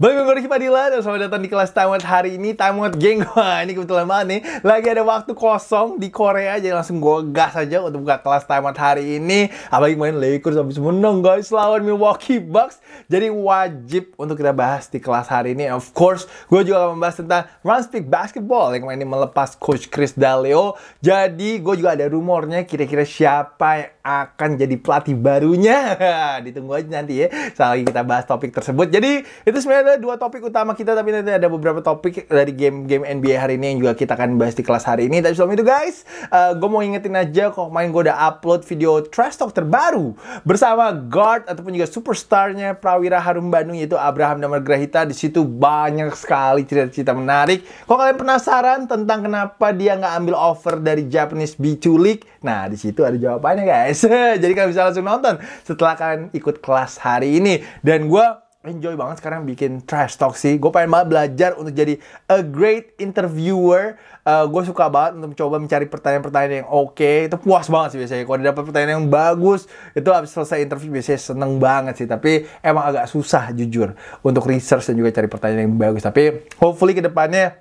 Baik, gue Rizky Padilla dan selamat datang di kelas Time hari ini. Time geng, wah ini kebetulan banget nih. Lagi ada waktu kosong di Korea, jadi langsung gue gas aja untuk buka kelas Time hari ini. Apalagi main Lakers habis menang guys lawan Milwaukee Bucks. Jadi wajib untuk kita bahas di kelas hari ini. Of course, gue juga akan membahas tentang Run Speak Basketball yang kemarin melepas Coach Chris Dalio Jadi gue juga ada rumornya kira-kira siapa yang akan jadi pelatih barunya. Ditunggu aja nanti ya. Selagi kita bahas topik tersebut. Jadi itu sebenarnya adalah dua topik utama kita, tapi nanti ada beberapa topik dari game-game NBA hari ini yang juga kita akan bahas di kelas hari ini. Tapi sebelum itu guys, uh, eh, gue mau ingetin aja kok main gue udah upload video Trash Talk terbaru bersama guard ataupun juga superstarnya Prawira Harum Bandung yaitu Abraham Damar Grahita. Di situ banyak sekali cerita-cerita menarik. Kalau kalian penasaran tentang kenapa dia nggak ambil offer dari Japanese B2 League, nah di situ ada jawabannya guys. Jadi kalian bisa langsung nonton setelah kalian ikut kelas hari ini. Dan gue enjoy banget sekarang bikin trash talk sih. Gue pengen banget belajar untuk jadi a great interviewer. Uh, eh, gue suka banget untuk mencoba mencari pertanyaan-pertanyaan yang oke. Okay. Itu puas banget sih biasanya. Kalau dapat pertanyaan yang bagus, itu habis selesai interview biasanya seneng banget sih. Tapi emang agak susah jujur untuk research dan juga cari pertanyaan yang bagus. Tapi hopefully kedepannya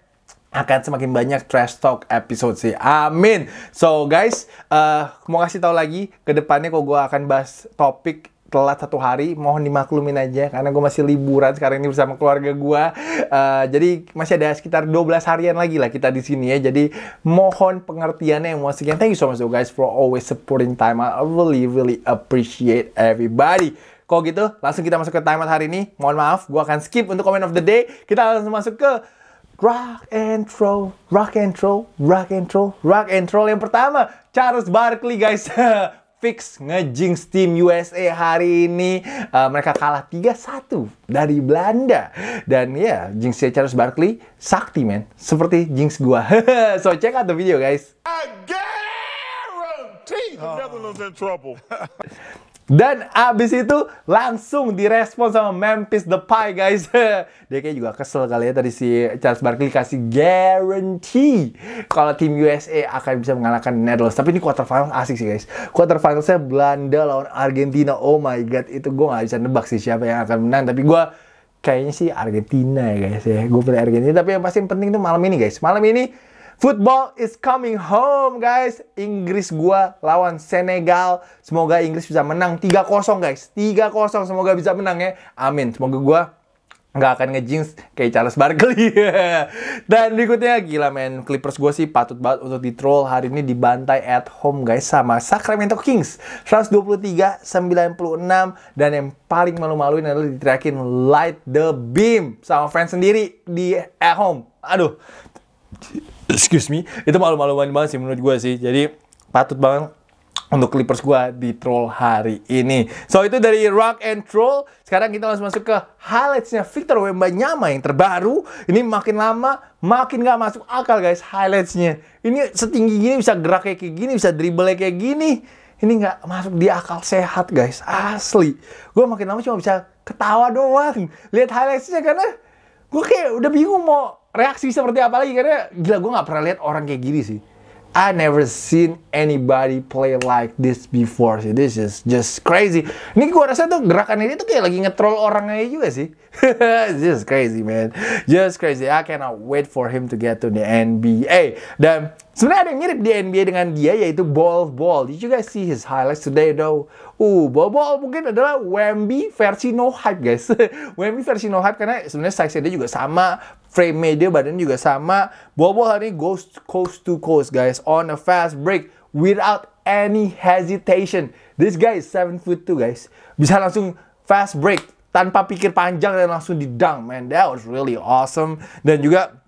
akan semakin banyak trash talk episode sih. Amin. So guys, uh, mau kasih tahu lagi kedepannya depannya kok gue akan bahas topik telat satu hari mohon dimaklumin aja karena gue masih liburan sekarang ini bersama keluarga gue uh, jadi masih ada sekitar 12 harian lagi lah kita di sini ya jadi mohon pengertiannya yang once again thank you so much guys for always supporting time I really really appreciate everybody kalau gitu langsung kita masuk ke time hari ini mohon maaf gue akan skip untuk comment of the day kita langsung masuk ke rock and roll, rock and roll, rock and roll, rock and roll yang pertama Charles Barkley guys. fix ngejinx tim USA hari ini. Uh, mereka kalah 3-1 dari Belanda. Dan ya, yeah, jinxnya Charles Barkley sakti, men. Seperti jinx gua. so, check out the video, guys. I guarantee the Netherlands in trouble. Dan abis itu langsung direspon sama Memphis the pie guys. Dia kayak juga kesel kali ya tadi si Charles Barkley kasih guarantee kalau tim USA akan bisa mengalahkan Netherlands. Tapi ini quarter final asik sih guys. Quarter final saya Belanda lawan Argentina. Oh my god itu gue nggak bisa nebak sih siapa yang akan menang. Tapi gue kayaknya sih Argentina ya guys ya. Gue pilih Argentina. Tapi yang pasti yang penting itu malam ini guys. Malam ini Football is coming home guys. Inggris gua lawan Senegal. Semoga Inggris bisa menang 3-0 guys. 3-0 semoga bisa menang ya. Amin. Semoga gua nggak akan ngejinx kayak Charles Barkley. Dan berikutnya, gila men, Clippers gue sih patut banget untuk di-troll hari ini dibantai at home guys sama Sacramento Kings. 123-96 dan yang paling malu-maluin adalah diterakin light the beam sama fans sendiri di at home. Aduh, excuse me itu malu malu banget sih menurut gue sih jadi patut banget untuk Clippers gue di troll hari ini. So itu dari Rock and Troll. Sekarang kita langsung masuk ke highlightsnya Victor Wembanyama yang terbaru. Ini makin lama makin gak masuk akal guys highlightsnya. Ini setinggi gini bisa gerak kayak gini, bisa dribble kayak gini. Ini gak masuk di akal sehat guys, asli. Gue makin lama cuma bisa ketawa doang. Lihat highlightsnya karena gue kayak udah bingung mau reaksi seperti apa lagi karena gila gue nggak pernah lihat orang kayak gini sih. I never seen anybody play like this before sih. This is just crazy. Ini gue rasa tuh gerakan ini tuh kayak lagi ngetrol orang aja juga sih. just crazy man. Just crazy. I cannot wait for him to get to the NBA. Dan Sebenarnya ada yang mirip di NBA dengan dia yaitu Ball Ball. Did you guys see his highlights today though? Uh, Ball Ball mungkin adalah Wemby versi no hype guys. Wemby versi no hype karena sebenarnya size dia juga sama, frame media badan juga sama. Ball Ball hari ini goes coast to coast guys on a fast break without any hesitation. This guy is 7 foot 2 guys. Bisa langsung fast break tanpa pikir panjang dan langsung di dunk, man. That was really awesome. Dan juga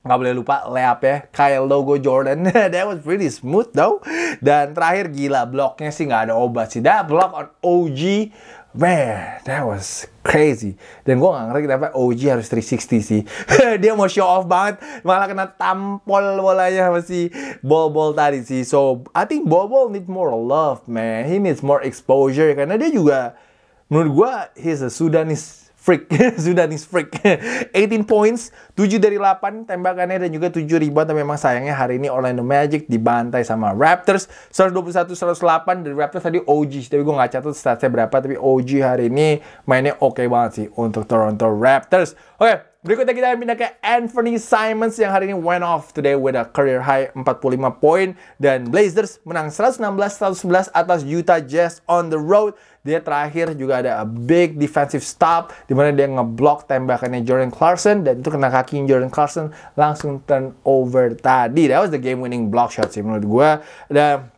Gak boleh lupa layup ya kayak logo Jordan that was pretty smooth though dan terakhir gila bloknya sih gak ada obat sih that block on OG man that was crazy dan gue gak ngerti kenapa OG harus 360 sih dia mau show off banget malah kena tampol bolanya sama si bol bol tadi sih so I think bol bol need more love man he needs more exposure karena dia juga menurut gue he's a Sudanese freak Sudanese freak 18 points 7 dari 8 tembakannya dan juga 7 rebound tapi memang sayangnya hari ini Orlando Magic dibantai sama Raptors 121-108 dari Raptors tadi OG tapi gue gak catat statsnya berapa tapi OG hari ini mainnya oke okay banget sih untuk Toronto Raptors oke okay, Berikutnya kita pindah ke Anthony Simons yang hari ini went off today with a career high 45 poin dan Blazers menang 116-111 atas Utah Jazz on the road. Dia terakhir juga ada a big defensive stop di mana dia ngeblok tembakannya Jordan Clarkson dan itu kena kaki makin Jordan Clarkson langsung turn over tadi. That was the game winning block shot sih menurut gue. Dan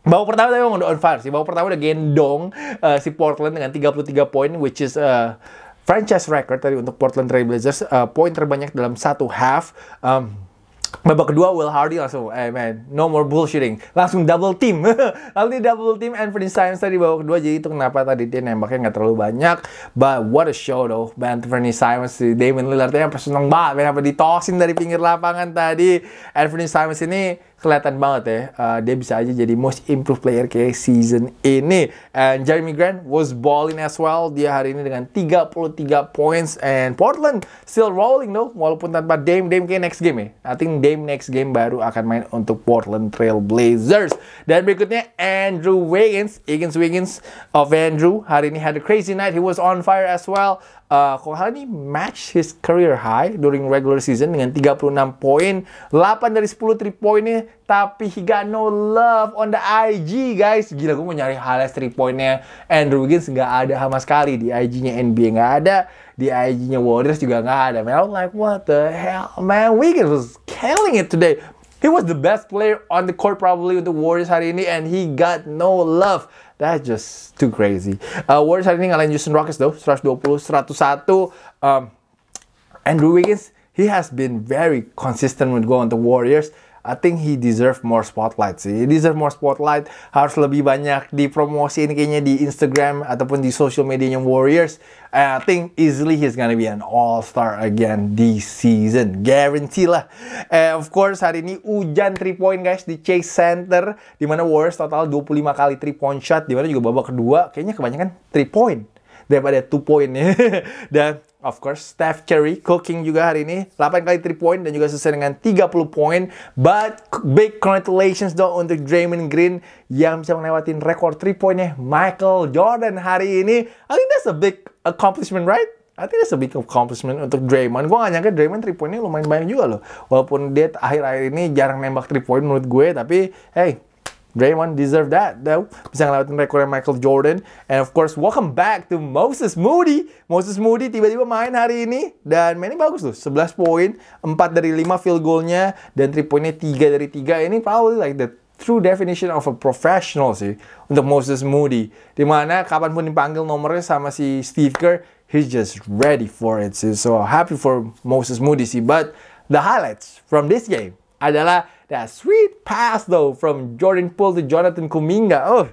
Bawa pertama tapi udah on fire sih. Bawa pertama udah gendong uh, si Portland dengan 33 poin, which is uh, franchise record tadi untuk Portland Trailblazers. Uh, poin terbanyak dalam satu half. Um, Babak kedua, Will Hardy langsung, eh man, no more bullshitting. Langsung double team. Lalu dia double team, and Anthony Simons tadi babak kedua. Jadi itu kenapa tadi dia nembaknya nggak terlalu banyak. But what a show though. Anthony Simons, Damon Lillard. Yang seneng banget. Kenapa ditosin dari pinggir lapangan tadi. and Anthony Simons ini kelihatan banget ya uh, dia bisa aja jadi most improved player kayak season ini and Jeremy Grant was balling as well dia hari ini dengan 33 points and Portland still rolling though walaupun tanpa Dame Dame kayak next game ya I think Dame next game baru akan main untuk Portland Trail Blazers dan berikutnya Andrew Wiggins Wiggins Wiggins of Andrew hari ini had a crazy night he was on fire as well uh, ini match his career high during regular season dengan 36 poin, 8 dari 10 3 poinnya, tapi he got no love on the IG guys. Gila gue mau nyari highlight 3 poinnya Andrew Wiggins nggak ada sama sekali di IG-nya NBA nggak ada, di IG-nya Warriors juga nggak ada. Man, like what the hell man, Wiggins was killing it today. He was the best player on the court probably with the Warriors hari ini and he got no love. That's just too crazy. Uh, Warriors hari ini ngalahin Houston Rockets though, 120-101. Um, Andrew Wiggins, he has been very consistent with going to Warriors. I think he deserve more spotlight sih. He deserve more spotlight. Harus lebih banyak dipromosiin kayaknya di Instagram ataupun di social medianya Warriors. And I think easily he's gonna be an all-star again this season. Guarantee lah. And of course hari ini hujan 3 point guys di Chase Center. Dimana Warriors total 25 kali 3 point shot. Dimana juga babak kedua kayaknya kebanyakan 3 point daripada 2 point ya. Dan Of course, Steph Curry cooking juga hari ini. 8 kali 3 point dan juga sesuai dengan 30 poin. But big congratulations dong untuk Draymond Green yang bisa melewatin rekor 3 poinnya Michael Jordan hari ini. I think that's a big accomplishment, right? I think that's a big accomplishment untuk Draymond. Gue gak nyangka Draymond 3 pointnya lumayan banyak juga loh. Walaupun dia akhir-akhir ini jarang nembak 3 point menurut gue. Tapi hey, Draymond deserve that though. Bisa ngelewatin rekornya Michael Jordan. And of course, welcome back to Moses Moody. Moses Moody tiba-tiba main hari ini dan mainnya bagus tuh. 11 poin, 4 dari 5 field goalnya dan 3 poinnya 3 dari 3. Ini probably like the true definition of a professional sih untuk Moses Moody. Dimana kapanpun dipanggil nomornya sama si Steve Kerr, he's just ready for it sih. So happy for Moses Moody sih. But the highlights from this game adalah That sweet pass though from Jordan Poole to Jonathan Kuminga. Oh,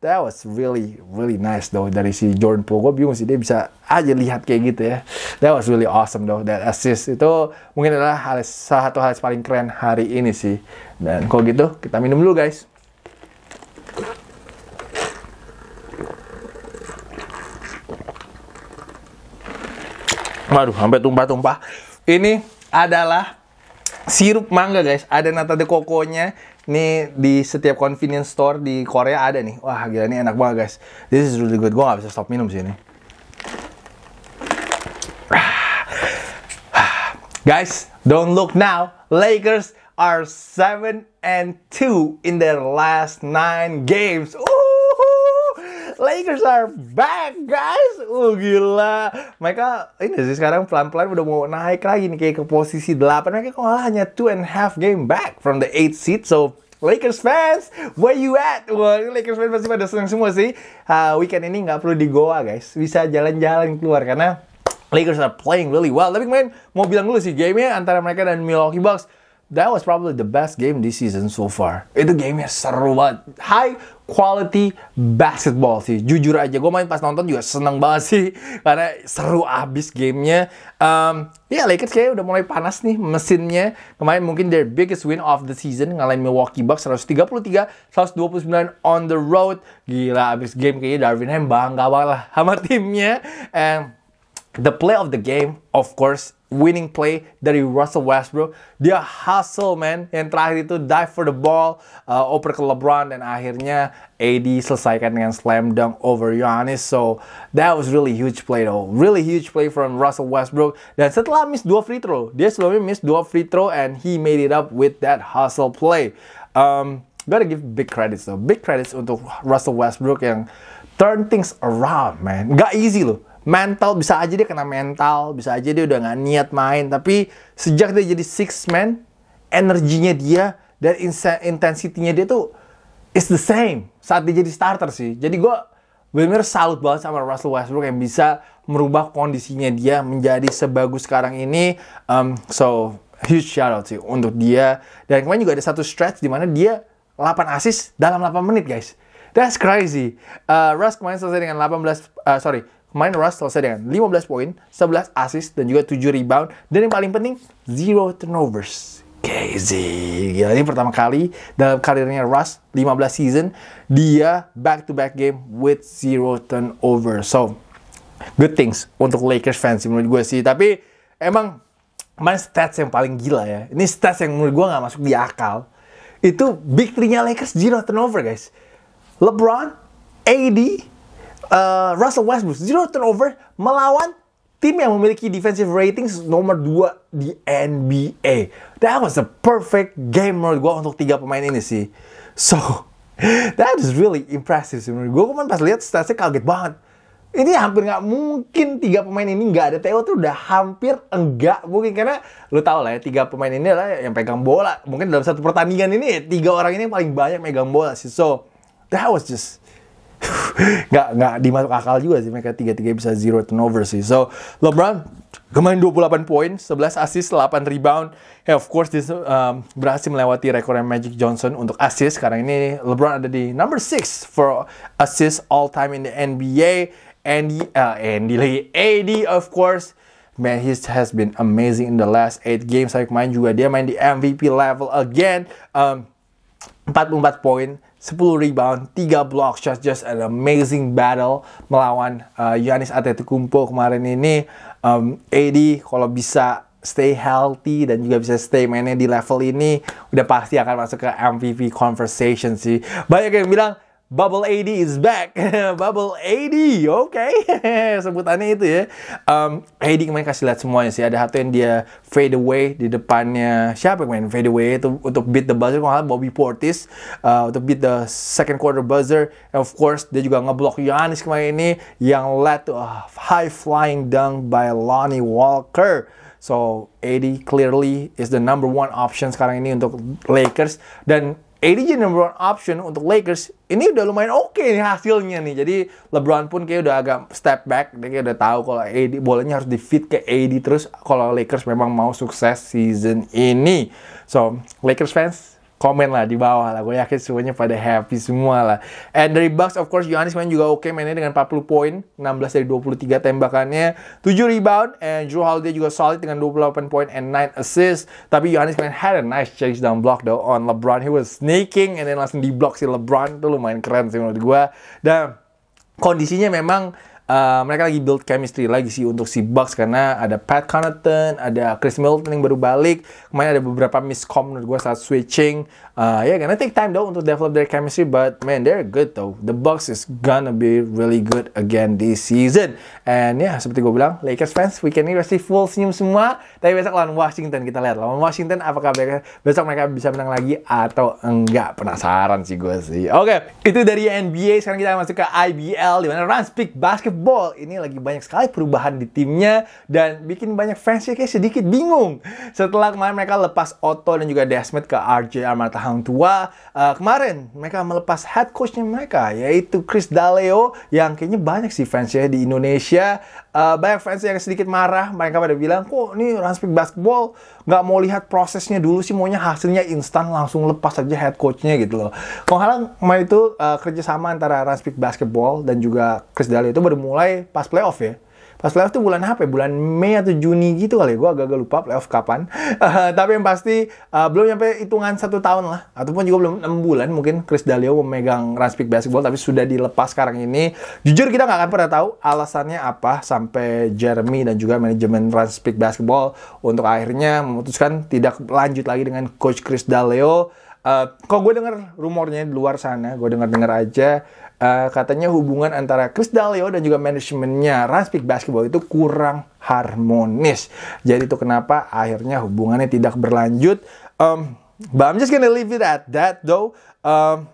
that was really really nice though dari si Jordan Poole. Gue bingung sih dia bisa aja lihat kayak gitu ya. That was really awesome though. That assist itu mungkin adalah hal, salah satu hal yang paling keren hari ini sih. Dan kalau gitu kita minum dulu guys. Waduh, sampai tumpah-tumpah. Ini adalah sirup mangga guys ada nata de kokonya, nya nih di setiap convenience store di Korea ada nih wah gila ini enak banget guys this is really good gue gak bisa stop minum sih ini guys don't look now Lakers are 7 and 2 in their last 9 games Ooh. Lakers are back guys. Uh gila. Mereka ini sih sekarang pelan-pelan udah mau naik lagi nih kayak ke posisi 8. Mereka malah hanya two and half game back from the 8 th seat. So Lakers fans, where you at? Wah, Lakers fans pasti pada seneng semua sih. Uh, weekend ini nggak perlu di Goa, guys. Bisa jalan-jalan keluar karena Lakers are playing really well. Tapi main mau bilang dulu sih, game gamenya antara mereka dan Milwaukee Bucks that was probably the best game this season so far. Itu gamenya seru banget. High quality basketball sih. Jujur aja, gue main pas nonton juga seneng banget sih. Karena seru abis gamenya. Um, ya, yeah, Lakers kayaknya udah mulai panas nih mesinnya. Kemarin mungkin their biggest win of the season. Ngalahin Milwaukee Bucks 133-129 on the road. Gila, abis game kayaknya Darwin Ham bangga banget lah sama timnya. And the play of the game, of course, winning play dari Russell Westbrook. Dia hustle man. Yang terakhir itu dive for the ball, uh, oper ke LeBron dan akhirnya AD selesaikan dengan slam dunk over Giannis. So that was really huge play though. Really huge play from Russell Westbrook. Dan setelah miss dua free throw, dia sebelumnya miss dua free throw and he made it up with that hustle play. Um, gotta give big credits though. Big credits untuk Russell Westbrook yang turn things around man. Gak easy loh mental bisa aja dia kena mental bisa aja dia udah nggak niat main tapi sejak dia jadi six man energinya dia dan intensitinya dia tuh is the same saat dia jadi starter sih jadi gue benar salut banget sama Russell Westbrook yang bisa merubah kondisinya dia menjadi sebagus sekarang ini um, so huge shout out sih untuk dia dan kemarin juga ada satu stretch di mana dia 8 assist dalam 8 menit guys that's crazy uh, Russ kemarin selesai dengan 18 uh, sorry Main Russ selesai dengan 15 poin, 11 assist, dan juga 7 rebound. Dan yang paling penting, zero turnovers. Crazy. Gila, ini pertama kali dalam karirnya Russ, 15 season, dia back-to-back -back game with zero turnovers. So, good things untuk Lakers fans menurut gue sih. Tapi, emang main stats yang paling gila ya. Ini stats yang menurut gue gak masuk di akal. Itu big three-nya Lakers, zero turnover guys. LeBron, AD, uh, Russell Westbrook zero turnover melawan tim yang memiliki defensive ratings nomor 2 di NBA. That was a perfect game menurut gue untuk tiga pemain ini sih. So, that is really impressive sih menurut gue. Gue pas lihat statsnya kaget banget. Ini hampir nggak mungkin tiga pemain ini nggak ada TO tuh udah hampir enggak mungkin karena lu tau lah ya tiga pemain ini lah yang pegang bola mungkin dalam satu pertandingan ini tiga orang ini yang paling banyak megang bola sih so that was just nggak nggak dimasuk akal juga sih mereka tiga-tiga bisa zero turnover sih. So LeBron kemarin 28 poin, 11 assist, 8 rebound. Hey, of course this um, berhasil melewati rekor Magic Johnson untuk assist. Sekarang ini LeBron ada di number 6 for assist all time in the NBA. Andy, uh, Andy lagi, AD of course. Man, he has been amazing in the last 8 games. Saya main juga dia main di MVP level again. Um, 44 poin, 10 rebound, 3 block shots, just an amazing battle melawan uh, Giannis Antetokounmpo kemarin ini. Um, AD kalau bisa stay healthy dan juga bisa stay mainnya di level ini, udah pasti akan masuk ke MVP conversation sih. Banyak yang bilang Bubble AD is back. Bubble AD, oke. Okay. Sebutannya itu ya. Um, AD kemarin kasih lihat semuanya sih. Ada satu yang dia fade away di depannya. Siapa yang main fade away itu untuk beat the buzzer. Kalau Bobby Portis uh, untuk beat the second quarter buzzer. And of course, dia juga ngeblok Giannis kemarin ini yang led to a high flying dunk by Lonnie Walker. So, AD clearly is the number one option sekarang ini untuk Lakers. Dan AD jadi number one option untuk Lakers ini udah lumayan oke okay nih hasilnya nih jadi LeBron pun kayak udah agak step back dia kayak udah tahu kalau AD bolanya harus di fit ke AD terus kalau Lakers memang mau sukses season ini so Lakers fans komen lah di bawah lah. Gue yakin semuanya pada happy semua lah. And dari Bucks of course Giannis main juga oke okay, mainnya dengan 40 poin, 16 dari 23 tembakannya, 7 rebound and Drew Holiday juga solid dengan 28 poin and 9 assist. Tapi Giannis main had a nice change down block though on LeBron. He was sneaking and then langsung di block si LeBron itu lumayan keren sih menurut gue. Dan kondisinya memang Uh, mereka lagi build chemistry lagi sih untuk si Bucks karena ada Pat Connaughton, ada Chris Middleton yang baru balik. Kemarin ada beberapa miscom menurut gue saat switching. Uh, yeah, gonna take time though untuk develop their chemistry, but man, they're good though. The Bucks is gonna be really good again this season. And yeah, seperti gue bilang, Lakers fans weekend ini see full senyum semua. Tapi besok lawan Washington kita lihat lawan Washington apakah mereka, besok mereka bisa menang lagi atau enggak? Penasaran sih gue sih. Oke, okay, itu dari NBA. Sekarang kita masuk ke IBL di mana Peak Basketball ini lagi banyak sekali perubahan di timnya dan bikin banyak fansnya kayak sedikit bingung setelah kemarin mereka lepas Otto dan juga Desmet ke RJ Armata Hang Tua. Uh, eh, kemarin mereka melepas head coachnya mereka yaitu Chris D'Aleo yang kayaknya banyak sih fansnya di Indonesia. Uh, banyak fans yang sedikit marah. Mereka pada bilang kok nih Ranspik Basketball nggak mau lihat prosesnya dulu sih maunya hasilnya instan langsung lepas aja head coachnya gitu loh. Kalau halang kemarin itu uh, kerjasama antara Ranspik Basketball dan juga Chris D'Aleo itu baru mulai pas playoff ya Pas playoff tuh bulan apa ya? Bulan Mei atau Juni gitu kali ya. Gue agak-agak lupa playoff kapan. Uh, tapi yang pasti uh, belum nyampe hitungan satu tahun lah. Ataupun juga belum 6 bulan mungkin Chris Dalio memegang Raspik Basketball. Tapi sudah dilepas sekarang ini. Jujur kita nggak akan pernah tahu alasannya apa. Sampai Jeremy dan juga manajemen Raspik Basketball untuk akhirnya memutuskan tidak lanjut lagi dengan Coach Chris Dalio. Uh, kok gue denger rumornya di luar sana, gue denger-denger aja uh, katanya hubungan antara Chris Dalio dan juga manajemennya Raspik Basketball itu kurang harmonis. Jadi itu kenapa akhirnya hubungannya tidak berlanjut. Um, but I'm just gonna leave it at that though. Um,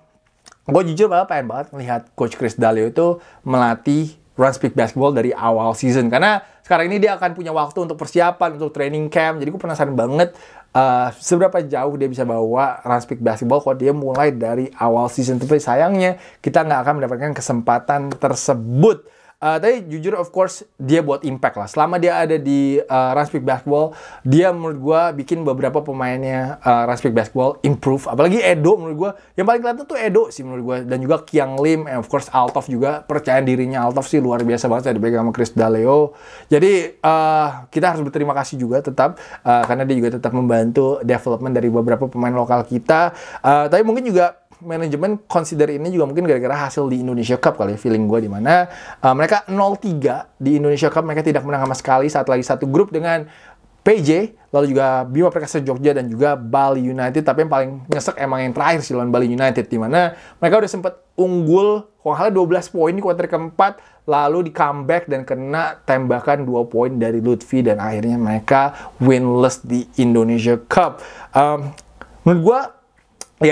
gue jujur banget pengen banget melihat Coach Chris Dalio itu melatih Run Speak Basketball dari awal season. Karena sekarang ini dia akan punya waktu untuk persiapan, untuk training camp. Jadi gue penasaran banget uh, seberapa jauh dia bisa bawa Run Speak Basketball kalau dia mulai dari awal season. Tapi sayangnya kita nggak akan mendapatkan kesempatan tersebut. Uh, tapi jujur of course dia buat impact lah. Selama dia ada di uh, eh, Raspik Basketball, dia menurut gua bikin beberapa pemainnya uh, eh, Raspik Basketball improve. Apalagi Edo menurut gua, Yang paling kelihatan tuh Edo sih menurut gua. Dan juga Kiang Lim, and of course Altov juga. Percaya dirinya Altov sih luar biasa banget. Saya dipegang sama Chris D'Aleo. Jadi uh, kita harus berterima kasih juga tetap. Uh, karena dia juga tetap membantu development dari beberapa pemain lokal kita. Uh, tapi mungkin juga manajemen consider ini juga mungkin gara-gara hasil di Indonesia Cup kali ya, feeling gue di mana uh, mereka 0-3 di Indonesia Cup mereka tidak menang sama sekali saat lagi satu grup dengan PJ, lalu juga Bima Perkasa Jogja dan juga Bali United. Tapi yang paling nyesek emang yang terakhir sih lawan Bali United, di mana mereka udah sempat unggul kurang halnya 12 poin di kuarter keempat, lalu di comeback dan kena tembakan 2 poin dari Lutfi dan akhirnya mereka winless di Indonesia Cup. Um, menurut gue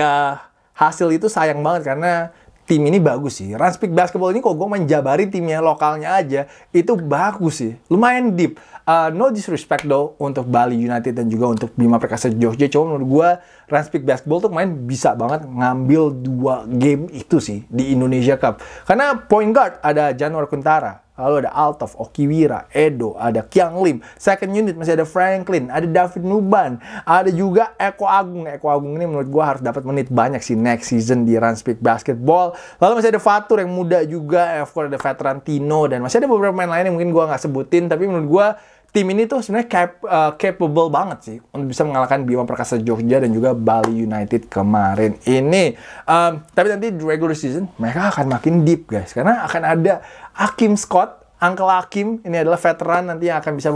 ya hasil itu sayang banget karena tim ini bagus sih. Ranspik Basketball ini kok gue menjabari timnya lokalnya aja, itu bagus sih. Lumayan deep. Uh, no disrespect though untuk Bali United dan juga untuk Bima Perkasa Jogja. Cuma menurut gue Ranspik Basketball tuh main bisa banget ngambil dua game itu sih di Indonesia Cup. Karena point guard ada Januar Kuntara. Lalu ada Altov, Okiwira, Edo, ada Kiang Lim. Second unit masih ada Franklin, ada David Nuban, ada juga Eko Agung. Eko Agung ini menurut gue harus dapat menit banyak sih next season di Run Speed Basketball. Lalu masih ada Fatur yang muda juga, of course ada veteran Tino, dan masih ada beberapa main lain yang mungkin gue nggak sebutin, tapi menurut gue tim ini tuh sebenarnya cap, uh, capable banget sih untuk bisa mengalahkan Bima Perkasa Jogja dan juga Bali United kemarin ini. Um, tapi nanti di regular season mereka akan makin deep guys karena akan ada Akim Scott, Uncle Akim, ini adalah veteran nanti yang akan bisa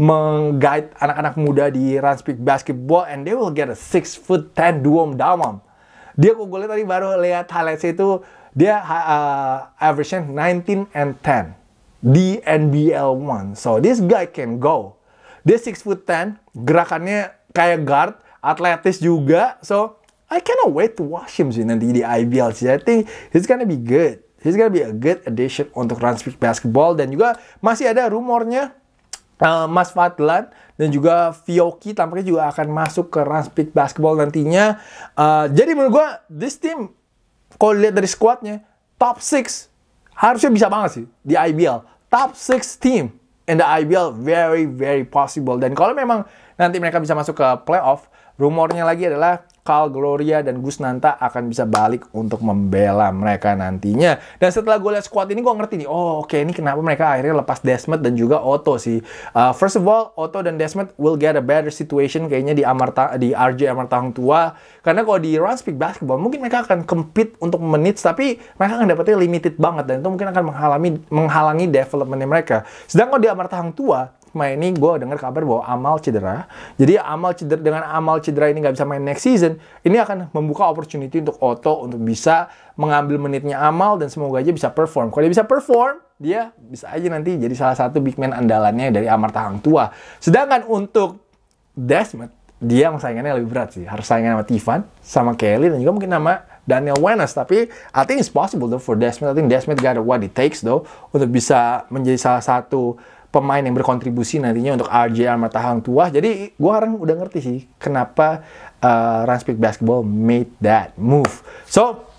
mengguide anak-anak muda di Run Speak Basketball and they will get a 6 foot 10 Duom Damam. Dia kok tadi baru lihat highlights itu dia uh, average 19 and 10 di NBL 1. So this guy can go. Dia 6 foot 10, gerakannya kayak guard, atletis juga. So I cannot wait to watch him sih nanti di IBL sih. I think he's gonna be good he's gonna be a good addition untuk Speed Basketball dan juga masih ada rumornya uh, Mas Fadlan dan juga Fioki tampaknya juga akan masuk ke Speed Basketball nantinya. Uh, jadi menurut gue this team kalau lihat dari squadnya top 6 harusnya bisa banget sih di IBL top 6 team in the IBL very very possible dan kalau memang nanti mereka bisa masuk ke playoff rumornya lagi adalah Kal Gloria dan Gus Nanta akan bisa balik untuk membela mereka nantinya. Dan setelah gue lihat squad ini gue ngerti nih, oh oke okay, ini kenapa mereka akhirnya lepas Desmet dan juga Otto sih. Uh, first of all, Otto dan Desmet will get a better situation kayaknya di Amarta di RJ Amartahang tua. Karena kalau di Run Speak Basketball mungkin mereka akan compete untuk menit, tapi mereka akan dapetnya limited banget dan itu mungkin akan menghalangi menghalangi developmentnya mereka. Sedangkan di Amartahang tua main nah, ini gue dengar kabar bahwa Amal cedera. Jadi Amal cedera dengan Amal cedera ini nggak bisa main next season, ini akan membuka opportunity untuk Otto untuk bisa mengambil menitnya Amal dan semoga aja bisa perform. Kalau dia bisa perform, dia bisa aja nanti jadi salah satu big man andalannya dari Amar Tahang Tua. Sedangkan untuk Desmond, dia saingannya lebih berat sih. Harus saingan sama Tivan, sama Kelly, dan juga mungkin nama Daniel Wenas. Tapi I think it's possible though for Desmond. I think Desmond got what it takes though untuk bisa menjadi salah satu pemain yang berkontribusi nantinya untuk RJ Armatahang tua. Jadi gue sekarang udah ngerti sih kenapa uh, eh, Ranspeak Basketball made that move. So,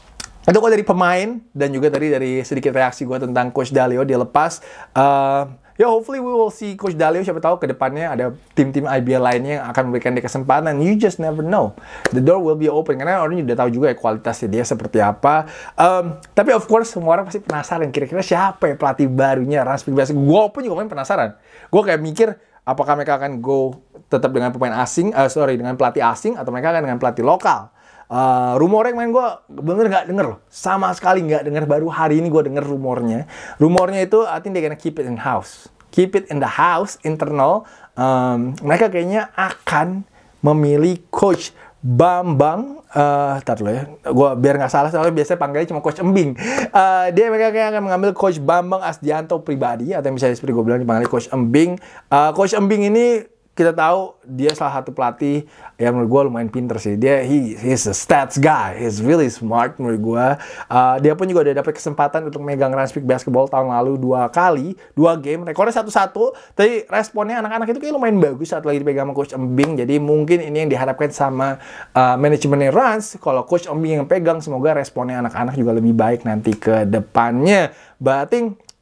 itu gue dari pemain dan juga tadi dari sedikit reaksi gue tentang Coach Dalio dia lepas. Uh, ya hopefully we will see Coach Dalio siapa tahu depannya ada tim-tim IBL lainnya yang akan memberikan dia kesempatan you just never know the door will be open karena orang udah tahu juga ya kualitasnya dia seperti apa um, tapi of course semua orang pasti penasaran kira-kira siapa ya pelatih barunya Raspik Biasa gue pun juga main penasaran gue kayak mikir apakah mereka akan go tetap dengan pemain asing uh, sorry dengan pelatih asing atau mereka akan dengan pelatih lokal Eh, rumor yang main gue bener gak denger loh, sama sekali gak denger. Baru hari ini gue denger rumornya. Rumornya itu, I think they gonna keep it in house, keep it in the house internal. Um, mereka kayaknya akan memilih coach Bambang, uh, dulu ya, gue biar nggak salah soalnya biasanya panggilnya cuma coach Embing. Uh, dia mereka kayaknya akan mengambil coach Bambang Asdianto pribadi atau misalnya seperti gue bilang dipanggil coach Embing. Uh, coach Embing ini kita tahu dia salah satu pelatih yang menurut gue lumayan pinter sih. Dia he he's a stats guy, he's really smart menurut gue. Uh, dia pun juga udah dapet kesempatan untuk megang Ranspik Basketball tahun lalu dua kali, dua game, rekornya satu-satu. Tapi responnya anak-anak itu kayak lumayan bagus saat lagi dipegang sama Coach Embing. Jadi mungkin ini yang diharapkan sama uh, manajemennya Rans. Kalau Coach Embing yang pegang, semoga responnya anak-anak juga lebih baik nanti ke depannya. But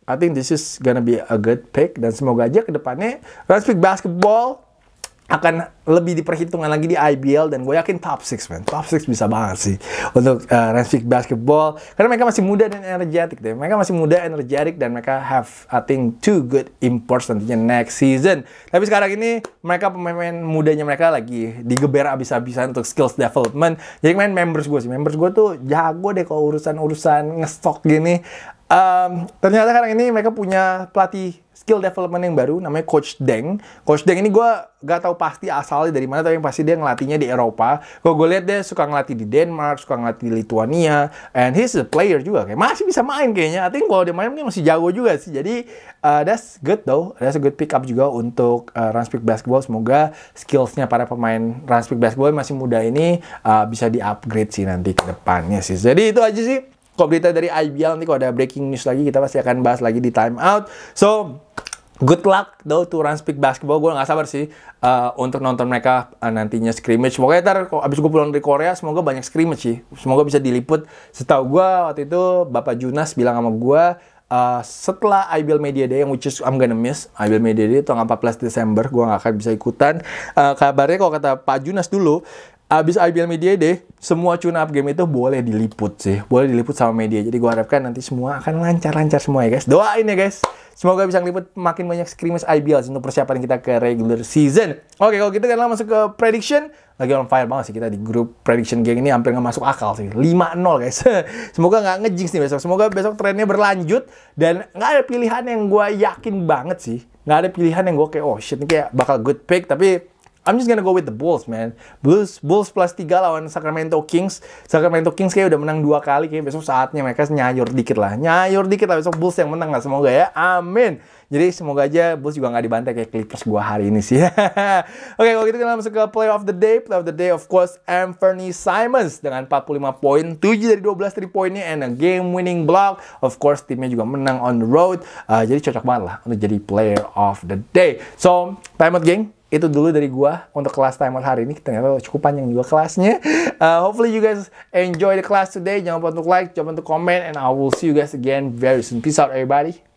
I think this is gonna be a good pick dan semoga aja kedepannya Pick Basketball akan lebih diperhitungkan lagi di IBL dan gue yakin top 6 man top 6 bisa banget sih untuk uh, eh, Rensvik basketball karena mereka masih muda dan energetik deh mereka masih muda energetik dan mereka have I think two good imports nantinya next season tapi sekarang ini mereka pemain-pemain mudanya mereka lagi digeber abis-abisan untuk skills development jadi main members gue sih members gue tuh jago deh kalau urusan-urusan ngestok gini um, ternyata sekarang ini mereka punya pelatih skill development yang baru namanya Coach Deng Coach Deng ini gue gak tahu pasti asal asalnya dari mana tapi yang pasti dia ngelatihnya di Eropa kalau gue lihat dia suka ngelatih di Denmark suka ngelatih di Lithuania and he's a player juga kayak masih bisa main kayaknya I think kalau dia main mungkin masih jago juga sih jadi uh, that's good though that's a good pick up juga untuk uh, Ranspik Basketball semoga skillsnya para pemain Ranspik Basketball masih muda ini uh, bisa di upgrade sih nanti ke depannya sih jadi itu aja sih kalau berita dari IBL nanti kalau ada breaking news lagi kita pasti akan bahas lagi di time out. So good luck though to speak Basketball. Gue gak sabar sih uh, untuk nonton mereka uh, nantinya scrimmage. Semoga ntar abis gue pulang dari Korea, semoga banyak scrimmage sih. Semoga bisa diliput. Setahu gue waktu itu Bapak Junas bilang sama gue, Uh, setelah IBL Media Day yang which is I'm gonna miss IBL Media Day tanggal 14 Desember gue gak akan bisa ikutan uh, kabarnya kalau kata Pak Junas dulu Abis IBL Media deh semua cunap up game itu boleh diliput sih. Boleh diliput sama media. Jadi gua harapkan nanti semua akan lancar-lancar semua ya guys. Doain ya guys. Semoga bisa ngeliput makin banyak scrimmage IBL untuk persiapan kita ke regular season. Oke, kalau gitu kan masuk ke prediction. Lagi on fire banget sih kita di grup prediction game ini hampir nggak masuk akal sih. 5-0 guys. Semoga nggak ngejinx nih besok. Semoga besok trennya berlanjut. Dan nggak ada pilihan yang gue yakin banget sih. Nggak ada pilihan yang gue kayak, oh shit, ini kayak bakal good pick. Tapi I'm just gonna go with the Bulls, man. Bulls, Bulls plus tiga lawan Sacramento Kings. Sacramento Kings kayak udah menang dua kali, kayak besok saatnya mereka nyayur dikit lah. Nyayur dikit lah, besok Bulls yang menang lah, semoga ya. Amin. Jadi semoga aja Bulls juga nggak dibantai kayak Clippers gua hari ini sih. Oke, okay, kalau gitu kita masuk ke Player of the Day. Play of the Day of course Anthony Simons dengan 45 poin, 7 dari 12 3 poinnya and a game winning block. Of course timnya juga menang on the road. Uh, jadi cocok banget lah untuk jadi Player of the Day. So, time out, geng itu dulu dari gua untuk kelas timer hari ini ternyata cukup panjang juga kelasnya uh, hopefully you guys enjoy the class today jangan lupa untuk like jangan lupa untuk comment and I will see you guys again very soon peace out everybody